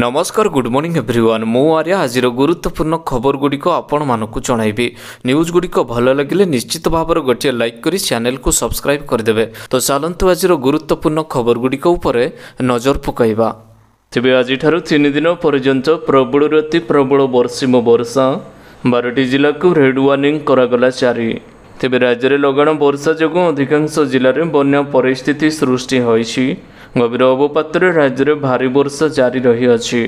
ନମସ୍କାର good morning everyone ମୁଁ ଆର୍ଯ୍ୟ ଆଜିର ଗୁରୁତ୍ୱପୂର୍ଣ୍ଣ ଖବରଗୁଡ଼ିକ ଆପଣମାନଙ୍କୁ ଜଣାଇବି ନ୍ୟୁଜ୍ଗୁଡ଼ିକ ଭଲ ଲାଗିଲେ ନିଶ୍ଚିତ ଭାବରେ ଗୋଟିଏ ଲାଇକ୍ କରି ଚ୍ୟାନେଲ୍କୁ ସବସ୍କ୍ରାଇବ୍ କରିଦେବେ ତ ଚାଲନ୍ତୁ ଆଜିର ଗୁରୁତ୍ୱପୂର୍ଣ୍ଣ ଖବରଗୁଡ଼ିକ ଉପରେ ନଜର ପକାଇବା ତେବେ ଆଜିଠାରୁ ତିନି ଦିନ ପର୍ଯ୍ୟନ୍ତ ପ୍ରବଳରୁ ଅତି ପ୍ରବଳ ବର୍ଷିମ ବର୍ଷା ବାରଟି ଜିଲ୍ଲାକୁ ରେଡ୍ ୱାର୍ଣ୍ଣିଂ କରାଗଲା ଚାରି ତେବେ ରାଜ୍ୟରେ ଲଗାଣ ବର୍ଷା ଯୋଗୁଁ ଅଧିକାଂଶ ଜିଲ୍ଲାରେ ବନ୍ୟା ପରିସ୍ଥିତି ସୃଷ୍ଟି ହୋଇଛି ଗଭୀର ଅବପାତରେ ରାଜ୍ୟରେ ଭାରି ବର୍ଷା ଜାରି ରହିଅଛି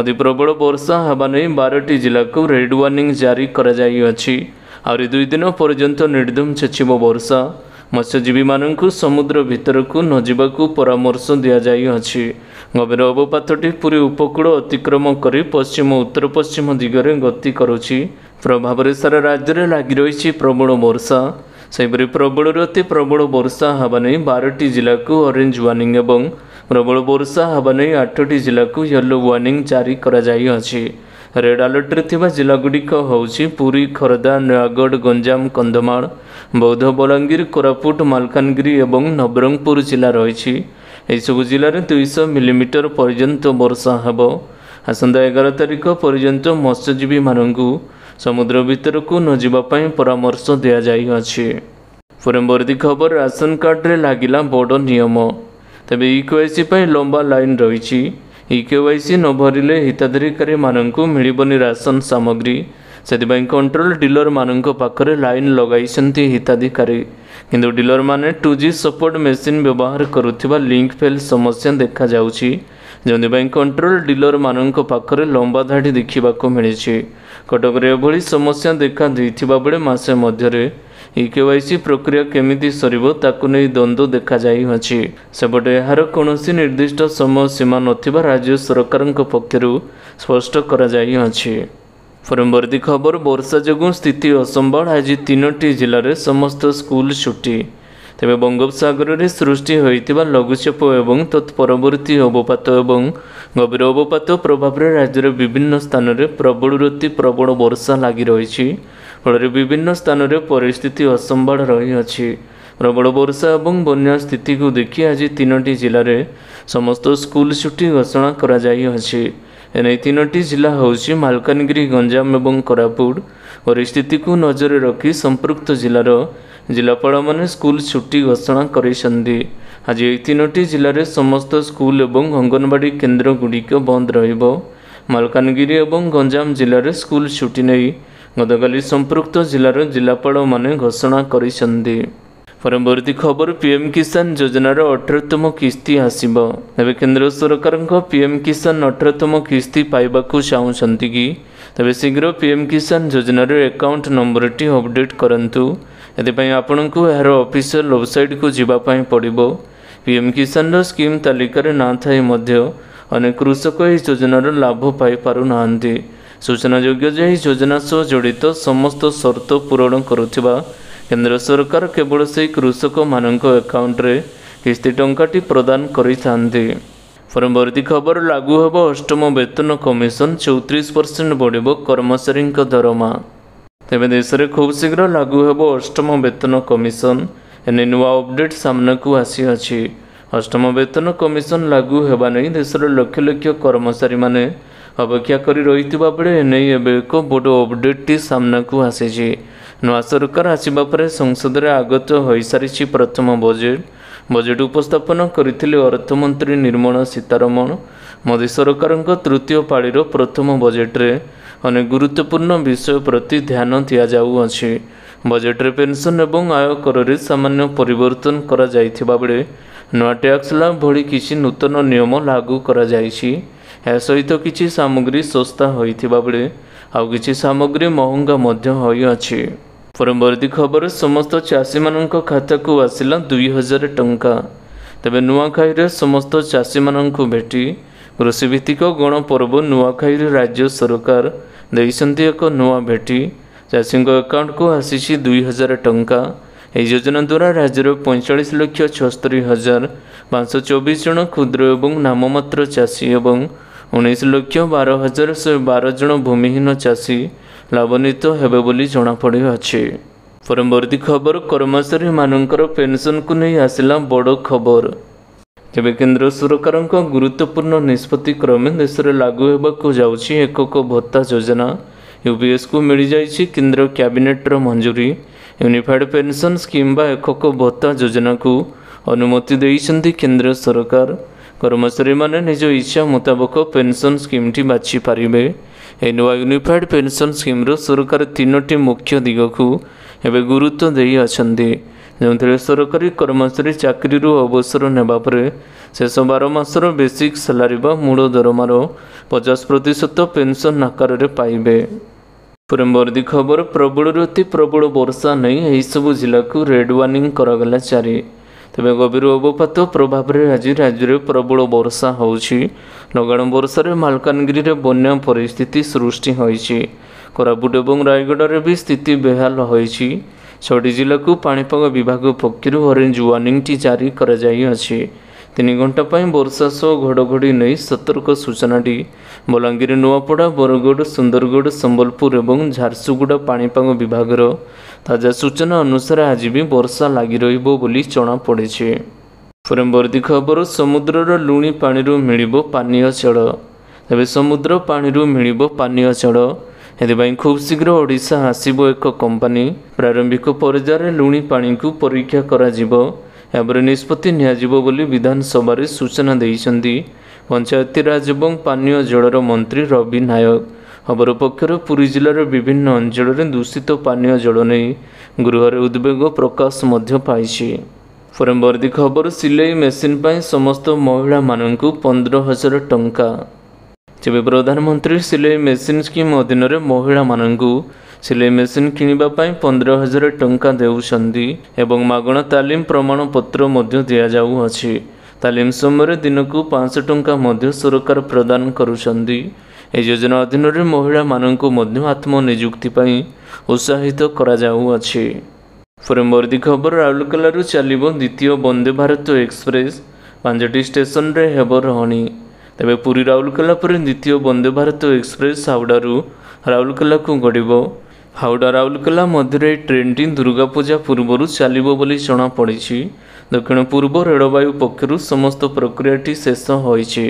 ଅତି ପ୍ରବଳ ବର୍ଷା ହେବା ନେଇ ବାରଟି ଜିଲ୍ଲାକୁ ରେଡ୍ ୱାର୍ଣ୍ଣିଂ ଜାରି କରାଯାଇଅଛି ଆହୁରି ଦୁଇ ଦିନ ପର୍ଯ୍ୟନ୍ତ ନିର୍ଦ୍ଧମ ଛେଚିବ ବର୍ଷା ମତ୍ସ୍ୟଜୀବୀମାନଙ୍କୁ ସମୁଦ୍ର ଭିତରକୁ ନ ଯିବାକୁ ପରାମର୍ଶ ଦିଆଯାଇଅଛି ଗଭୀର ଅବପାତଟି ପୁରୀ ଉପକୂଳ ଅତିକ୍ରମ କରି ପଶ୍ଚିମ ଉତ୍ତର ପଶ୍ଚିମ ଦିଗରେ ଗତି କରୁଛି ପ୍ରଭାବରେ ସାରା ରାଜ୍ୟରେ ଲାଗି ରହିଛି ପ୍ରବଳ ବର୍ଷା ସେହିପରି ପ୍ରବଳରୁ ଅତି ପ୍ରବଳ ବର୍ଷା ହେବା ନେଇ ବାରଟି ଜିଲ୍ଲାକୁ ଅରେଞ୍ଜ ୱାର୍ଣ୍ଣିଂ ଏବଂ ପ୍ରବଳ ବର୍ଷା ହେବା ନେଇ ଆଠଟି ଜିଲ୍ଲାକୁ ୟେଲୋ ୱାର୍ଣ୍ଣିଂ ଜାରି କରାଯାଇଅଛି ରେଡ୍ ଆଲର୍ଟରେ ଥିବା ଜିଲ୍ଲାଗୁଡ଼ିକ ହେଉଛି ପୁରୀ ଖୋର୍ଦ୍ଧା ନୟାଗଡ଼ ଗଞ୍ଜାମ କନ୍ଧମାଳ ବୌଦ୍ଧ ବଲାଙ୍ଗୀର କୋରାପୁଟ ମାଲକାନଗିରି ଏବଂ ନବରଙ୍ଗପୁର ଜିଲ୍ଲା ରହିଛି ଏହିସବୁ ଜିଲ୍ଲାରେ ଦୁଇଶହ ମିଲିମିଟର ପର୍ଯ୍ୟନ୍ତ ବର୍ଷା ହେବ ଆସନ୍ତା ଏଗାର ତାରିଖ ପର୍ଯ୍ୟନ୍ତ ମତ୍ସ୍ୟଜୀବୀମାନଙ୍କୁ ସମୁଦ୍ର ଭିତରକୁ ନ ଯିବା ପାଇଁ ପରାମର୍ଶ ଦିଆଯାଇଅଛି ପରବର୍ତ୍ତୀ ଖବର ରାସନ କାର୍ଡ଼ରେ ଲାଗିଲା ବଡ଼ ନିୟମ ତେବେ ଇକେୱାଇସି ପାଇଁ ଲମ୍ବା ଲାଇନ୍ ରହିଛି ଇକେୱାଇସି ନ ଭରିଲେ ହିତାଧିକାରୀମାନଙ୍କୁ ମିଳିବନି ରାସନ ସାମଗ୍ରୀ ସେଥିପାଇଁ କଣ୍ଟ୍ରୋଲ ଡିଲର୍ମାନଙ୍କ ପାଖରେ ଲାଇନ୍ ଲଗାଇଛନ୍ତି ହିତାଧିକାରୀ କିନ୍ତୁ ଡିଲର୍ମାନେ ଟୁ ଜି ସପୋର୍ଟ ମେସିନ୍ ବ୍ୟବହାର କରୁଥିବା ଲିଙ୍କ୍ ଫେଲ୍ ସମସ୍ୟା ଦେଖାଯାଉଛି ଯେଉଁଥିପାଇଁ କଣ୍ଟ୍ରୋଲ ଡିଲର୍ମାନଙ୍କ ପାଖରେ ଲମ୍ବା ଧାଡ଼ି ଦେଖିବାକୁ ମିଳିଛି କଟକରେ ଏଭଳି ସମସ୍ୟା ଦେଖା ଦେଇଥିବା ବେଳେ ମାସେ ମଧ୍ୟରେ ଇ କେ ୱାଇ ସି ପ୍ରକ୍ରିୟା କେମିତି ସରିବ ତାକୁ ନେଇ ଦ୍ୱନ୍ଦ୍ୱ ଦେଖାଯାଇଅଛି ସେପଟେ ଏହାର କୌଣସି ନିର୍ଦ୍ଦିଷ୍ଟ ସମୟ ସୀମା ନଥିବା ରାଜ୍ୟ ସରକାରଙ୍କ ପକ୍ଷରୁ ସ୍ପଷ୍ଟ କରାଯାଇଅଛି ପରବର୍ତ୍ତୀ ଖବର ବର୍ଷା ଯୋଗୁଁ ସ୍ଥିତି ଅସମ୍ଭାଳ ଆଜି ତିନୋଟି ଜିଲ୍ଲାରେ ସମସ୍ତ ସ୍କୁଲ ଛୁଟି ତେବେ ବଙ୍ଗୋପସାଗରରେ ସୃଷ୍ଟି ହୋଇଥିବା ଲଘୁଚାପ ଏବଂ ତତ୍ପରବର୍ତ୍ତୀ ଅବପାତ ଏବଂ ଗଭୀର ଅବପାତ ପ୍ରଭାବରେ ରାଜ୍ୟର ବିଭିନ୍ନ ସ୍ଥାନରେ ପ୍ରବଳରୁ ଅତି ପ୍ରବଳ ବର୍ଷା ଲାଗି ରହିଛି ଫଳରେ ବିଭିନ୍ନ ସ୍ଥାନରେ ପରିସ୍ଥିତି ଅସମ୍ଭାଳ ରହିଅଛି ପ୍ରବଳ ବର୍ଷା ଏବଂ ବନ୍ୟା ସ୍ଥିତିକୁ ଦେଖି ଆଜି ତିନୋଟି ଜିଲ୍ଲାରେ ସମସ୍ତ ସ୍କୁଲ ଛୁଟି ଘୋଷଣା କରାଯାଇଅଛି ଏହି ତିନୋଟି ଜିଲ୍ଲା ହେଉଛି ମାଲକାନଗିରି ଗଞ୍ଜାମ ଏବଂ କୋରାପୁଟ ପରିସ୍ଥିତିକୁ ନଜରରେ ରଖି ସମ୍ପୃକ୍ତ ଜିଲ୍ଲାର ଜିଲ୍ଲାପାଳମାନେ ସ୍କୁଲ ଛୁଟି ଘୋଷଣା କରିଛନ୍ତି ଆଜି ଏହି ତିନୋଟି ଜିଲ୍ଲାରେ ସମସ୍ତ ସ୍କୁଲ ଏବଂ ଅଙ୍ଗନବାଡ଼ି କେନ୍ଦ୍ରଗୁଡ଼ିକ ବନ୍ଦ ରହିବ ମାଲକାନଗିରି ଏବଂ ଗଞ୍ଜାମ ଜିଲ୍ଲାରେ ସ୍କୁଲ ଛୁଟି ନେଇ ଗତକାଲି ସମ୍ପୃକ୍ତ ଜିଲ୍ଲାର ଜିଲ୍ଲାପାଳମାନେ ଘୋଷଣା କରିଛନ୍ତି ପରବର୍ତ୍ତୀ ଖବର ପିଏମ୍ କିଷାନ ଯୋଜନାର ଅଠରତମ କିସ୍ତି ଆସିବ ତେବେ କେନ୍ଦ୍ର ସରକାରଙ୍କ ପିଏମ୍ କିଷାନ ଅଠରତମ କିସ୍ତି ପାଇବାକୁ ଚାହୁଁଛନ୍ତି କି ତେବେ ଶୀଘ୍ର ପିଏମ୍ କିଷାନ ଯୋଜନାର ଆକାଉଣ୍ଟ ନମ୍ବରଟି ଅପଡ଼େଟ୍ କରନ୍ତୁ ଏଥିପାଇଁ ଆପଣଙ୍କୁ ଏହାର ଅଫିସିଆଲ ୱେବସାଇଟ୍କୁ ଯିବା ପାଇଁ ପଡ଼ିବ ପିଏମ୍ କିଷାନର ସ୍କିମ୍ ତାଲିକାରେ ନା ଥାଇ ମଧ୍ୟ ଅନେକ କୃଷକ ଏହି ଯୋଜନାର ଲାଭ ପାଇପାରୁନାହାନ୍ତି ସୂଚନାଯୋଗ୍ୟ ଯେ ଏହି ଯୋଜନା ସହ ଜଡ଼ିତ ସମସ୍ତ ସର୍ତ୍ତ ପୂରଣ କରୁଥିବା କେନ୍ଦ୍ର ସରକାର କେବଳ ସେହି କୃଷକମାନଙ୍କ ଆକାଉଣ୍ଟରେ କିସ୍ତି ଟଙ୍କାଟି ପ୍ରଦାନ କରିଥାନ୍ତି ପରବର୍ତ୍ତୀ ଖବର ଲାଗୁ ହେବ ଅଷ୍ଟମ ବେତନ କମିଶନ ଚଉତିରିଶ ପରସେଣ୍ଟ ବଢ଼ିବ କର୍ମଚାରୀଙ୍କ ଦରମା ତେବେ ଦେଶରେ ଖୁବ୍ ଶୀଘ୍ର ଲାଗୁ ହେବ ଅଷ୍ଟମ ବେତନ କମିଶନ ଏନେ ନୂଆ ଅପଡେଟ୍ ସାମ୍ନାକୁ ଆସିଅଛି ଅଷ୍ଟମ ବେତନ କମିଶନ ଲାଗୁ ହେବା ନେଇ ଦେଶର ଲକ୍ଷ ଲକ୍ଷ କର୍ମଚାରୀମାନେ ଅପେକ୍ଷା କରି ରହିଥିବା ବେଳେ ଏନେଇ ଏବେ ଏକ ବଡ଼ ଅପଡେଟ୍ଟି ସାମ୍ନାକୁ ଆସିଛି ନୂଆ ସରକାର ଆସିବା ପରେ ସଂସଦରେ ଆଗତ ହୋଇସାରିଛି ପ୍ରଥମ ବଜେଟ୍ ବଜେଟ୍ ଉପସ୍ଥାପନ କରିଥିଲେ ଅର୍ଥମନ୍ତ୍ରୀ ନିର୍ମଳା ସୀତାରମଣ ମୋଦି ସରକାରଙ୍କ ତୃତୀୟ ପାଳିର ପ୍ରଥମ ବଜେଟ୍ରେ ଅନେକ ଗୁରୁତ୍ୱପୂର୍ଣ୍ଣ ବିଷୟ ପ୍ରତି ଧ୍ୟାନ ଦିଆଯାଉଅଛି ବଜେଟ୍ରେ ପେନ୍ସନ୍ ଏବଂ ଆୟକରରେ ସାମାନ୍ୟ ପରିବର୍ତ୍ତନ କରାଯାଇଥିବା ବେଳେ ନୂଆ ଟ୍ୟାକ୍ସ ଲାଭ ଭଳି କିଛି ନୂତନ ନିୟମ ଲାଗୁ କରାଯାଇଛି ଏହା ସହିତ କିଛି ସାମଗ୍ରୀ ଶସ୍ତା ହୋଇଥିବା ବେଳେ ଆଉ କିଛି ସାମଗ୍ରୀ ମହଙ୍ଗା ମଧ୍ୟ ହୋଇଅଛି ପରବର୍ତ୍ତୀ ଖବର ସମସ୍ତ ଚାଷୀମାନଙ୍କ ଖାତାକୁ ଆସିଲା ଦୁଇ ହଜାର ଟଙ୍କା ତେବେ ନୂଆଖାଇରେ ସମସ୍ତ ଚାଷୀମାନଙ୍କୁ ଭେଟି କୃଷି କୃଷିଭିତ୍ତିକ ଗଣପର୍ବ ନୂଆଖାଇରେ ରାଜ୍ୟ ସରକାର ଦେଇଛନ୍ତି ଏକ ନୂଆ ଭେଟି ଚାଷୀଙ୍କ ଆକାଉଣ୍ଟକୁ ଆସିଛି ଦୁଇ ହଜାର ଟଙ୍କା ଏହି ଯୋଜନା ଦ୍ୱାରା ରାଜ୍ୟର ପଇଁଚାଳିଶ ଲକ୍ଷ ଛସ୍ତରୀ ହଜାର ପାଞ୍ଚଶହ ଚବିଶ ଜଣ କ୍ଷୁଦ୍ର ଏବଂ ନାମମାତ୍ର ଚାଷୀ ଏବଂ ଉଣେଇଶ ଲକ୍ଷ ବାର ହଜାର ଶହେ ବାର ଜଣ ଭୂମିହୀନ ଚାଷୀ ଲାଭାନ୍ୱିତ ହେବେ ବୋଲି ଜଣାପଡ଼ିଅଛି ପରବର୍ତ୍ତୀ ଖବର କର୍ମଚାରୀମାନଙ୍କର ପେନ୍ସନ୍କୁ ନେଇ ଆସିଲା ବଡ଼ ଖବର ତେବେ କେନ୍ଦ୍ର ସରକାରଙ୍କ ଗୁରୁତ୍ୱପୂର୍ଣ୍ଣ ନିଷ୍ପତ୍ତି କ୍ରମେ ଦେଶରେ ଲାଗୁ ହେବାକୁ ଯାଉଛି ଏକକ ଭତ୍ତା ଯୋଜନା ୟୁ ଏସ୍କୁ ମିଳିଯାଇଛି କେନ୍ଦ୍ର କ୍ୟାବିନେଟ୍ର ମଞ୍ଜୁରୀ ୟୁନିଫାଏଡ୍ ପେନ୍ସନ୍ ସ୍କିମ୍ ବା ଏକକ ଭତ୍ତା ଯୋଜନାକୁ ଅନୁମତି ଦେଇଛନ୍ତି କେନ୍ଦ୍ର ସରକାର କର୍ମଚାରୀମାନେ ନିଜ ଇଚ୍ଛା ମୁତାବକ ପେନ୍ସନ୍ ସ୍କିମ୍ଟି ବାଛିପାରିବେ ଏହି ନୂଆ ୟୁନିଫାଏଡ୍ ପେନ୍ସନ୍ ସ୍କିମ୍ର ସରକାର ତିନୋଟି ମୁଖ୍ୟ ଦିଗକୁ ଏବେ ଗୁରୁତ୍ୱ ଦେଇ ଅଛନ୍ତି ଯେଉଁଥିରେ ସରକାରୀ କର୍ମଚାରୀ ଚାକିରିରୁ ଅବସର ନେବା ପରେ ଶେଷ ବାର ମାସର ବେସିକ୍ ସାଲାରୀ ବା ମୂଳ ଦରମାର ପଚାଶ ପ୍ରତିଶତ ପେନ୍ସନ୍ ଆକାରରେ ପାଇବେ ପୂର୍ବବର୍ତ୍ତୀ ଖବର ପ୍ରବଳରୁ ଅତି ପ୍ରବଳ ବର୍ଷା ନେଇ ଏହିସବୁ ଜିଲ୍ଲାକୁ ରେଡ୍ ୱାର୍ଣ୍ଣିଂ କରାଗଲା ଚାରି ତେବେ ଗଭୀର ଉପପାତ ପ୍ରଭାବରେ ଆଜି ରାଜ୍ୟରେ ପ୍ରବଳ ବର୍ଷା ହେଉଛି ଲଗାଣ ବର୍ଷାରେ ମାଲକାନଗିରିରେ ବନ୍ୟା ପରିସ୍ଥିତି ସୃଷ୍ଟି ହୋଇଛି କୋରାପୁଟ ଏବଂ ରାୟଗଡ଼ାରେ ବି ସ୍ଥିତି ବେହାଲ ହୋଇଛି ଛଡ଼ି ଜିଲ୍ଲାକୁ ପାଣିପାଗ ବିଭାଗ ପକ୍ଷରୁ ଅରେଞ୍ଜ ୱାର୍ଣ୍ଣିଂଟି ଜାରି କରାଯାଇଅଛି ତିନି ଘଣ୍ଟା ପାଇଁ ବର୍ଷା ସହ ଘଡ଼ଘଡ଼ି ନେଇ ସତର୍କ ସୂଚନାଟି ବଲାଙ୍ଗୀର ନୂଆପଡ଼ା ବରଗଡ଼ ସୁନ୍ଦରଗଡ଼ ସମ୍ବଲପୁର ଏବଂ ଝାରସୁଗୁଡ଼ା ପାଣିପାଗ ବିଭାଗର ତାଜା ସୂଚନା ଅନୁସାରେ ଆଜି ବି ବର୍ଷା ଲାଗି ରହିବ ବୋଲି ଜଣାପଡ଼ିଛି ପରମ୍ବର୍ତ୍ତୀ ଖବର ସମୁଦ୍ରର ଲୁଣି ପାଣିରୁ ମିଳିବ ପାନୀୟ ଜଳ ତେବେ ସମୁଦ୍ର ପାଣିରୁ ମିଳିବ ପାନୀୟ ଜଳ ଏଥିପାଇଁ ଖୁବ୍ ଶୀଘ୍ର ଓଡ଼ିଶା ଆସିବ ଏକ କମ୍ପାନୀ ପ୍ରାରମ୍ଭିକ ପର୍ଯ୍ୟାୟରେ ଲୁଣି ପାଣିକୁ ପରୀକ୍ଷା କରାଯିବ ଏହାପରେ ନିଷ୍ପତ୍ତି ନିଆଯିବ ବୋଲି ବିଧାନସଭାରେ ସୂଚନା ଦେଇଛନ୍ତି ପଞ୍ଚାୟତିରାଜ ଏବଂ ପାନୀୟ ଜଳର ମନ୍ତ୍ରୀ ରବି ନାୟକ ଖବର ପକ୍ଷରୁ ପୁରୀ ଜିଲ୍ଲାର ବିଭିନ୍ନ ଅଞ୍ଚଳରେ ଦୂଷିତ ପାନୀୟ ଜଳ ନେଇ ଗୃହରେ ଉଦ୍ବେଗ ପ୍ରକାଶ ମଧ୍ୟ ପାଇଛି ପରବର୍ତ୍ତୀ ଖବର ସିଲେଇ ମେସିନ୍ ପାଇଁ ସମସ୍ତ ମହିଳାମାନଙ୍କୁ ପନ୍ଦର ହଜାର ଟଙ୍କା ତେବେ ପ୍ରଧାନମନ୍ତ୍ରୀ ସିଲେଇ ମେସିନ୍ ସ୍କିମ୍ ଅଧୀନରେ ମହିଳାମାନଙ୍କୁ ସିଲେଇ ମେସିନ୍ କିଣିବା ପାଇଁ ପନ୍ଦର ହଜାର ଟଙ୍କା ଦେଉଛନ୍ତି ଏବଂ ମାଗଣା ତାଲିମ ପ୍ରମାଣପତ୍ର ମଧ୍ୟ ଦିଆଯାଉଅଛି ତାଲିମ ସମୟରେ ଦିନକୁ ପାଞ୍ଚଶହ ଟଙ୍କା ମଧ୍ୟ ସରକାର ପ୍ରଦାନ କରୁଛନ୍ତି ଏହି ଯୋଜନା ଅଧୀନରେ ମହିଳାମାନଙ୍କୁ ମଧ୍ୟ ଆତ୍ମନିଯୁକ୍ତି ପାଇଁ ଉତ୍ସାହିତ କରାଯାଉଅଛି ପରେ ମରଦି ଖବର ରାଉରକେଲାରୁ ଚାଲିବ ଦ୍ୱିତୀୟ ବନ୍ଦେ ଭାରତ ଏକ୍ସପ୍ରେସ୍ ପାଞ୍ଚଟି ଷ୍ଟେସନରେ ହେବ ରହଣି ତେବେ ପୁରୀ ରାଉରକେଲା ପରେ ଦ୍ୱିତୀୟ ବନ୍ଦେ ଭାରତ ଏକ୍ସପ୍ରେସ୍ ହାଉଡ଼ାରୁ ରାଉରକେଲାକୁ ଗଡ଼ିବ ହାଉଡ଼ା ରାଉରକେଲା ମଧ୍ୟରେ ଟ୍ରେନ୍ଟି ଦୁର୍ଗା ପୂଜା ପୂର୍ବରୁ ଚାଲିବ ବୋଲି ଜଣାପଡ଼ିଛି ଦକ୍ଷିଣ ପୂର୍ବ ରେଳବାୟୁ ପକ୍ଷରୁ ସମସ୍ତ ପ୍ରକ୍ରିୟାଟି ଶେଷ ହୋଇଛି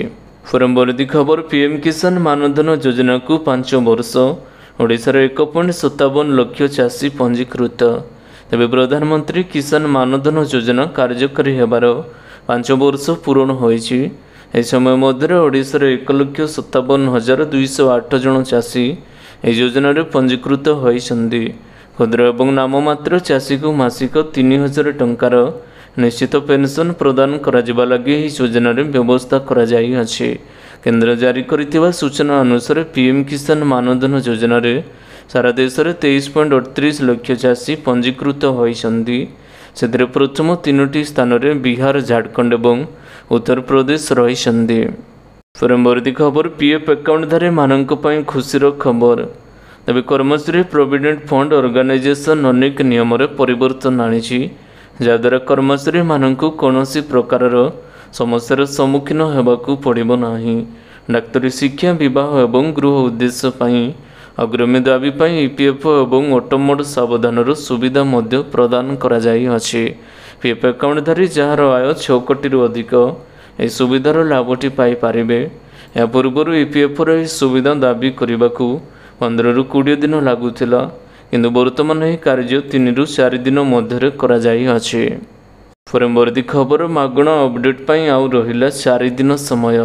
ପରମ୍ପରଦି ଖବର ପିଏମ୍ କିଷାନ ମାନଧନ ଯୋଜନାକୁ ପାଞ୍ଚ ବର୍ଷ ଓଡ଼ିଶାର ଏକ ପଏଣ୍ଟ ସତାବନ ଲକ୍ଷ ଚାଷୀ ପଞ୍ଜୀକୃତ ତେବେ ପ୍ରଧାନମନ୍ତ୍ରୀ କିଷାନ ମାନଧନ ଯୋଜନା କାର୍ଯ୍ୟକାରୀ ହେବାର ପାଞ୍ଚ ବର୍ଷ ପୂରଣ ହୋଇଛି ଏ ସମୟ ମଧ୍ୟରେ ଓଡ଼ିଶାର ଏକ ଲକ୍ଷ ସତାବନ ହଜାର ଦୁଇଶହ ଆଠ ଜଣ ଚାଷୀ ଏହି ଯୋଜନାରେ ପଞ୍ଜୀକୃତ ହୋଇଛନ୍ତି କ୍ଷୁଦ୍ର ଏବଂ ନାମମାତ୍ର ଚାଷୀକୁ ମାସିକ ତିନି ହଜାର ଟଙ୍କାର ନିଶ୍ଚିତ ପେନ୍ସନ୍ ପ୍ରଦାନ କରାଯିବା ଲାଗି ଏହି ଯୋଜନାରେ ବ୍ୟବସ୍ଥା କରାଯାଇଅଛି କେନ୍ଦ୍ର ଜାରି କରିଥିବା ସୂଚନା ଅନୁସାରେ ପିଏମ୍ କିଷାନ ମାନଧନ ଯୋଜନାରେ ସାରା ଦେଶରେ ତେଇଶ ପଏଣ୍ଟ ଅଠତିରିଶ ଲକ୍ଷ ଚାଷୀ ପଞ୍ଜୀକୃତ ହୋଇଛନ୍ତି ସେଥିରେ ପ୍ରଥମ ତିନୋଟି ସ୍ଥାନରେ ବିହାର ଝାଡ଼ଖଣ୍ଡ ଏବଂ ଉତ୍ତରପ୍ରଦେଶ ରହିଛନ୍ତି ପରମର୍ତ୍ତୀ ଖବର ପି ଏଫ୍ ଆକାଉଣ୍ଟଧାରୀ ମାନଙ୍କ ପାଇଁ ଖୁସିର ଖବର ତେବେ କର୍ମଚାରୀ ପ୍ରୋଭିଡେଣ୍ଟ ଫଣ୍ଡ ଅର୍ଗାନାଇଜେସନ୍ ଅନେକ ନିୟମରେ ପରିବର୍ତ୍ତନ ଆଣିଛି ଯାହାଦ୍ୱାରା କର୍ମଚାରୀମାନଙ୍କୁ କୌଣସି ପ୍ରକାରର ସମସ୍ୟାର ସମ୍ମୁଖୀନ ହେବାକୁ ପଡ଼ିବ ନାହିଁ ଡାକ୍ତରୀ ଶିକ୍ଷା ବିବାହ ଏବଂ ଗୃହ ଉଦ୍ଦେଶ୍ୟ ପାଇଁ ଅଗ୍ରମୀ ଦାବି ପାଇଁ ଇ ପି ଏଫ୍ ଓ ଏବଂ ଅଟୋମୋଡ଼ ସାବଧାନର ସୁବିଧା ମଧ୍ୟ ପ୍ରଦାନ କରାଯାଇଅଛି ପି ଏଫ୍ ଆକାଉଣ୍ଟଧାରୀ ଯାହାର ଆୟ ଛଅ କୋଟିରୁ ଅଧିକ ଏହି ସୁବିଧାର ଲାଭଟି ପାଇପାରିବେ ଏହା ପୂର୍ବରୁ ଇ ପି ଏଫ୍ର ଏହି ସୁବିଧା ଦାବି କରିବାକୁ ପନ୍ଦରରୁ କୋଡ଼ିଏ ଦିନ ଲାଗୁଥିଲା କିନ୍ତୁ ବର୍ତ୍ତମାନ ଏହି କାର୍ଯ୍ୟ ତିନିରୁ ଚାରି ଦିନ ମଧ୍ୟରେ କରାଯାଇଅଛି ପରବର୍ତ୍ତୀ ଖବର ମାଗଣା ଅପଡେଟ୍ ପାଇଁ ଆଉ ରହିଲା ଚାରି ଦିନ ସମୟ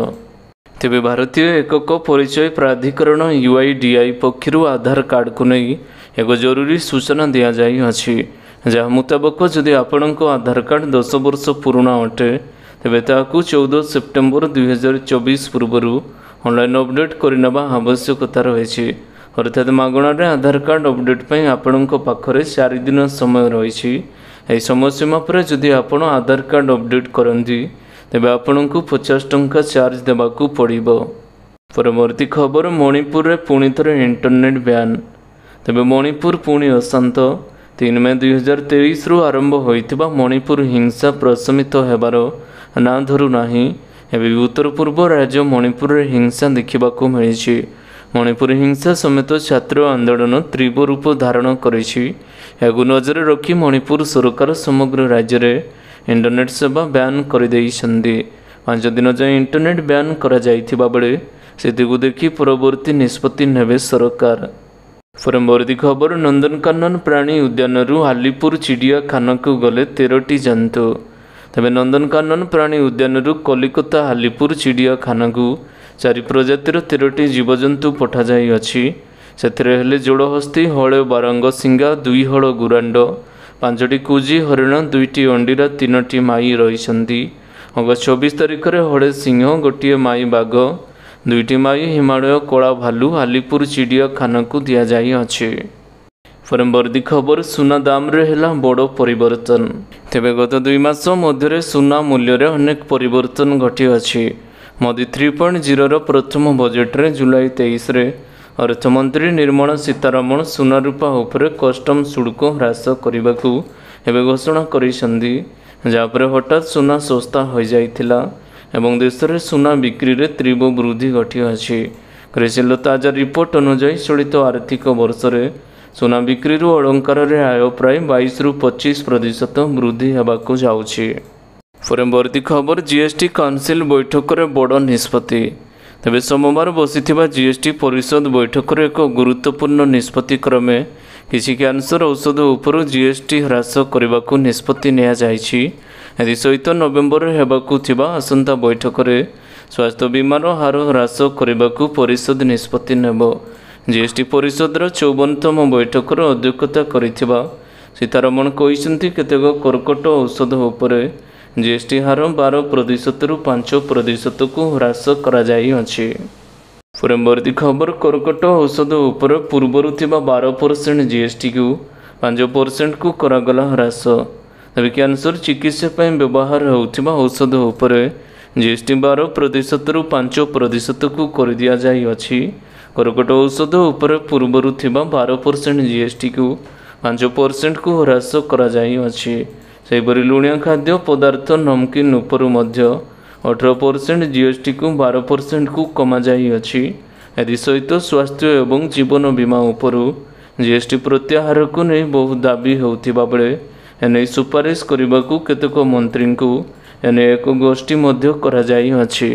ତେବେ ଭାରତୀୟ ଏକକ ପରିଚୟ ପ୍ରାଧିକରଣ ୟୁ ଆଇ ଡି ଆଇ ପକ୍ଷରୁ ଆଧାର କାର୍ଡ଼କୁ ନେଇ ଏକ ଜରୁରୀ ସୂଚନା ଦିଆଯାଇଅଛି ଯାହା ମୁତାବକ ଯଦି ଆପଣଙ୍କ ଆଧାର କାର୍ଡ଼ ଦଶ ବର୍ଷ ପୁରୁଣା ଅଟେ ତେବେ ତାହାକୁ ଚଉଦ ସେପ୍ଟେମ୍ବର ଦୁଇହଜାର ଚବିଶ ପୂର୍ବରୁ ଅନଲାଇନ୍ ଅପଡ଼େଟ୍ କରିନେବା ଆବଶ୍ୟକତା ରହିଛି ଅର୍ଥାତ୍ ମାଗଣାରେ ଆଧାର କାର୍ଡ଼ ଅପଡ଼େଟ୍ ପାଇଁ ଆପଣଙ୍କ ପାଖରେ ଚାରିଦିନ ସମୟ ରହିଛି ଏହି ସମୟ ସୀମା ପରେ ଯଦି ଆପଣ ଆଧାର କାର୍ଡ଼ ଅପଡ଼େଟ୍ କରନ୍ତି ତେବେ ଆପଣଙ୍କୁ ପଚାଶ ଟଙ୍କା ଚାର୍ଜ ଦେବାକୁ ପଡ଼ିବ ପରବର୍ତ୍ତୀ ଖବର ମଣିପୁରରେ ପୁଣି ଥରେ ଇଣ୍ଟରନେଟ୍ ବ୍ୟାନ୍ ତେବେ ମଣିପୁର ପୁଣି ଅଶାନ୍ତ ତିନି ମେ ଦୁଇ ହଜାର ତେଇଶରୁ ଆରମ୍ଭ ହୋଇଥିବା ମଣିପୁର ହିଂସା ପ୍ରଶମିତ ହେବାର ନାଁ ଧରୁନାହିଁ ଏବେ ଉତ୍ତର ପୂର୍ବ ରାଜ୍ୟ ମଣିପୁରରେ ହିଂସା ଦେଖିବାକୁ ମିଳିଛି ମଣିପୁର ହିଂସା ସମେତ ଛାତ୍ର ଆନ୍ଦୋଳନ ତୀବ୍ର ରୂପ ଧାରଣ କରିଛି ଏହାକୁ ନଜରରେ ରଖି ମଣିପୁର ସରକାର ସମଗ୍ର ରାଜ୍ୟରେ ଇଣ୍ଟରନେଟ୍ ସେବା ବ୍ୟାନ୍ କରିଦେଇଛନ୍ତି ପାଞ୍ଚ ଦିନ ଯାଏ ଇଣ୍ଟରନେଟ୍ ବ୍ୟାନ୍ କରାଯାଇଥିବା ବେଳେ ସେଥିକୁ ଦେଖି ପରବର୍ତ୍ତୀ ନିଷ୍ପତ୍ତି ନେବେ ସରକାର ପରବର୍ତ୍ତୀ ଖବର ନନ୍ଦନକାନନ ପ୍ରାଣୀ ଉଦ୍ୟାନରୁ ଆଲିପୁର ଚିଡ଼ିଆଖାନାକୁ ଗଲେ ତେରଟି ଜନ୍ତୁ ତେବେ ନନ୍ଦନକାନନ ପ୍ରାଣୀ ଉଦ୍ୟାନରୁ କଲିକତା ଆଲିପୁର ଚିଡ଼ିଆଖାନାକୁ ଚାରି ପ୍ରଜାତିର ତେରଟି ଜୀବଜନ୍ତୁ ପଠାଯାଇଅଛି ସେଥିରେ ହେଲେ ଯୋଡ଼ହସ୍ତି ହଳେ ବାରଙ୍ଗ ସିଙ୍ଗା ଦୁଇ ହଳ ଗୁରାଣ୍ଡ ପାଞ୍ଚଟି କୁଜି ହରିଣ ଦୁଇଟି ଅଣ୍ଡିରା ତିନୋଟି ମାଈ ରହିଛନ୍ତି ଅଗଷ୍ଟ ଚବିଶ ତାରିଖରେ ହଳେ ସିଂହ ଗୋଟିଏ ମାଈ ବାଘ ଦୁଇଟି ମାଈ ହିମାଳୟ କଳା ଭାଲୁ ଆଲିପୁର ଚିଡ଼ିଆଖାନାକୁ ଦିଆଯାଇଅଛି ପରବର୍ତ୍ତୀ ଖବର ସୁନା ଦାମରେ ହେଲା ବଡ଼ ପରିବର୍ତ୍ତନ ତେବେ ଗତ ଦୁଇ ମାସ ମଧ୍ୟରେ ସୁନା ମୂଲ୍ୟରେ ଅନେକ ପରିବର୍ତ୍ତନ ଘଟିଅଛି ମୋଦି ଥ୍ରୀ ପଏଣ୍ଟ ଜିରୋର ପ୍ରଥମ ବଜେଟ୍ରେ ଜୁଲାଇ ତେଇଶରେ ଅର୍ଥମନ୍ତ୍ରୀ ନିର୍ମଳା ସୀତାରମଣ ସୁନା ରୂପା ଉପରେ କଷ୍ଟମ ଶୁଳ୍କ ହ୍ରାସ କରିବାକୁ ଏବେ ଘୋଷଣା କରିଛନ୍ତି ଯାହାପରେ ହଠାତ୍ ସୁନା ଶସ୍ତା ହୋଇଯାଇଥିଲା ଏବଂ ଦେଶରେ ସୁନା ବିକ୍ରିରେ ତୀବ୍ର ବୃଦ୍ଧି ଘଟିଅଛି କ୍ରିସିଲ ତାଜା ରିପୋର୍ଟ ଅନୁଯାୟୀ ଚଳିତ ଆର୍ଥିକ ବର୍ଷରେ ସୁନା ବିକ୍ରିରୁ ଅଳଙ୍କାରରେ ଆୟ ପ୍ରାୟ ବାଇଶରୁ ପଚିଶ ପ୍ରତିଶତ ବୃଦ୍ଧି ହେବାକୁ ଯାଉଛି ପରବର୍ତ୍ତୀ ଖବର ଜିଏସ୍ଟି କାଉନସିଲ୍ ବୈଠକରେ ବଡ଼ ନିଷ୍ପତ୍ତି ତେବେ ସୋମବାର ବସିଥିବା ଜିଏସ୍ଟି ପରିଷଦ ବୈଠକରେ ଏକ ଗୁରୁତ୍ୱପୂର୍ଣ୍ଣ ନିଷ୍ପତ୍ତି କ୍ରମେ କିଛି କ୍ୟାନସର ଔଷଧ ଉପରୁ ଜିଏସ୍ଟି ହ୍ରାସ କରିବାକୁ ନିଷ୍ପତ୍ତି ନିଆଯାଇଛି ଏଥିସହିତ ନଭେମ୍ବରରେ ହେବାକୁ ଥିବା ଆସନ୍ତା ବୈଠକରେ ସ୍ୱାସ୍ଥ୍ୟ ବୀମାର ହାର ହ୍ରାସ କରିବାକୁ ପରିଷଦ ନିଷ୍ପତ୍ତି ନେବ ଜିଏସ୍ଟି ପରିଷଦର ଚଉବନତମ ବୈଠକର ଅଧ୍ୟକ୍ଷତା କରିଥିବା ସୀତାରମଣ କହିଛନ୍ତି କେତେକ କର୍କଟ ଔଷଧ ଉପରେ ଜିଏସ୍ଟି ହାର ବାର ପ୍ରତିଶତରୁ ପାଞ୍ଚ ପ୍ରତିଶତକୁ ହ୍ରାସ କରାଯାଇଅଛି ପରବର୍ତ୍ତୀ ଖବର କର୍କଟ ଔଷଧ ଉପରେ ପୂର୍ବରୁ ଥିବା ବାର ପରସେଣ୍ଟ ଜିଏସ୍ଟିକୁ ପାଞ୍ଚ ପରସେଣ୍ଟକୁ କରାଗଲା ହ୍ରାସ ତେବେ କ୍ୟାନ୍ସର ଚିକିତ୍ସା ପାଇଁ ବ୍ୟବହାର ହେଉଥିବା ଔଷଧ ଉପରେ ଜିଏସ୍ଟି ବାର ପ୍ରତିଶତରୁ ପାଞ୍ଚ ପ୍ରତିଶତକୁ କରିଦିଆଯାଇଅଛି କର୍କଟ ଔଷଧ ଉପରେ ପୂର୍ବରୁ ଥିବା ବାର ପରସେଣ୍ଟ ଜି ଏସ୍ ଟିକୁ ପାଞ୍ଚ ପରସେଣ୍ଟକୁ ହ୍ରାସ କରାଯାଇଅଛି ସେହିପରି ଲୁଣିଆ ଖାଦ୍ୟ ପଦାର୍ଥ ନମକିନ୍ ଉପରୁ ମଧ୍ୟ ଅଠର ପରସେଣ୍ଟ ଜି ଏସ୍ ଟିକୁ ବାର ପରସେଣ୍ଟକୁ କମାଯାଇଅଛି ଏଥି ସହିତ ସ୍ୱାସ୍ଥ୍ୟ ଏବଂ ଜୀବନ ବୀମା ଉପରୁ ଜି ଏସ୍ ଟି ପ୍ରତ୍ୟାହାରକୁ ନେଇ ବହୁ ଦାବି ହେଉଥିବା ବେଳେ ଏନେଇ ସୁପାରିଶ କରିବାକୁ କେତେକ ମନ୍ତ୍ରୀଙ୍କୁ ଏନେଇ ଏକ ଗୋଷ୍ଠୀ ମଧ୍ୟ କରାଯାଇଅଛି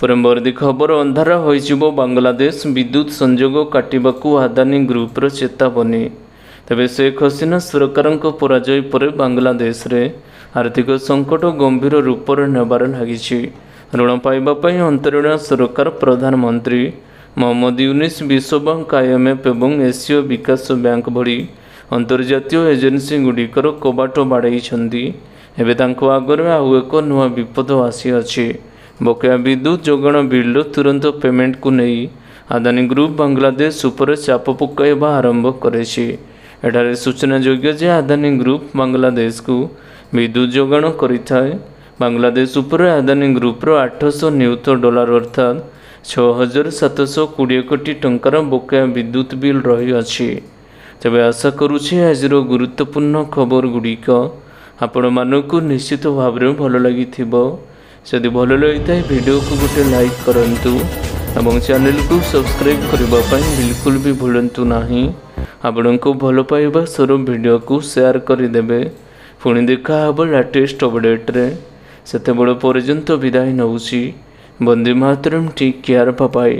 ପରବର୍ତ୍ତୀ ଖବର ଅନ୍ଧାର ହୋଇଯିବ ବାଂଲାଦେଶ ବିଦ୍ୟୁତ୍ ସଂଯୋଗ କାଟିବାକୁ ଆଦାନୀ ଗ୍ରୁପ୍ର ଚେତାବନୀ ତେବେ ଶେଖ୍ ହସିନା ସରକାରଙ୍କ ପରାଜୟ ପରେ ବାଂଲାଦେଶରେ ଆର୍ଥିକ ସଙ୍କଟ ଗମ୍ଭୀର ରୂପରେ ନେବାରେ ଲାଗିଛି ଋଣ ପାଇବା ପାଇଁ ଅନ୍ତରୀଣ ସରକାର ପ୍ରଧାନମନ୍ତ୍ରୀ ମହମ୍ମଦ ୟୁନିସ୍ ବିଶ୍ୱବ୍ୟାଙ୍କ ଆଇ ଏମ୍ ଏବଂ ଏସୀୟ ବିକାଶ ବ୍ୟାଙ୍କ ଭଳି ଅନ୍ତର୍ଜାତୀୟ ଏଜେନ୍ସି ଗୁଡ଼ିକର କବାଟ ବାଡ଼େଇଛନ୍ତି ଏବେ ତାଙ୍କ ଆଗରେ ଆଉ ଏକ ନୂଆ ବିପଦ ଆସିଅଛି ବକେୟା ବିଦ୍ୟୁତ୍ ଯୋଗାଣ ବିଲ୍ର ତୁରନ୍ତ ପେମେଣ୍ଟକୁ ନେଇ ଆଦାନୀ ଗ୍ରୁପ୍ ବାଂଲାଦେଶ ଉପରେ ଚାପ ପକାଇବା ଆରମ୍ଭ କରିଛି ଏଠାରେ ସୂଚନାଯୋଗ୍ୟ ଯେ ଆଦାନୀ ଗ୍ରୁପ୍ ବାଂଲାଦେଶକୁ ବିଦ୍ୟୁତ୍ ଯୋଗାଣ କରିଥାଏ ବାଂଲାଦେଶ ଉପରେ ଆଦାନୀ ଗ୍ରୁପ୍ର ଆଠଶହ ନିୟୁତ ଡଲାର ଅର୍ଥାତ୍ ଛଅ ହଜାର ସାତଶହ କୋଡ଼ିଏ କୋଟି ଟଙ୍କାର ବକେୟା ବିଦ୍ୟୁତ୍ ବିଲ୍ ରହିଅଛି ତେବେ ଆଶା କରୁଛି ଆଜିର ଗୁରୁତ୍ୱପୂର୍ଣ୍ଣ ଖବରଗୁଡ଼ିକ ଆପଣମାନଙ୍କୁ ନିଶ୍ଚିତ ଭାବରେ ଭଲ ଲାଗିଥିବ ଯଦି ଭଲ ଲାଗିଥାଏ ଭିଡ଼ିଓକୁ ଗୋଟେ ଲାଇକ୍ କରନ୍ତୁ ଏବଂ ଚ୍ୟାନେଲକୁ ସବସ୍କ୍ରାଇବ୍ କରିବା ପାଇଁ ବିଲକୁଲ ବି ଭୁଲନ୍ତୁ ନାହିଁ ଆପଣଙ୍କୁ ଭଲ ପାଇବା ସ୍ୱରୂପ ଭିଡ଼ିଓକୁ ସେୟାର କରିଦେବେ ପୁଣି ଦେଖା ହେବ ଲାଟେଷ୍ଟ ଅପଡ଼େଟ୍ରେ ସେତେବେଳେ ପର୍ଯ୍ୟନ୍ତ ବିଦାୟ ନେଉଛି ବନ୍ଦେ ମାତରମ୍ ଠିକ୍ କେୟାର ପାପାଇ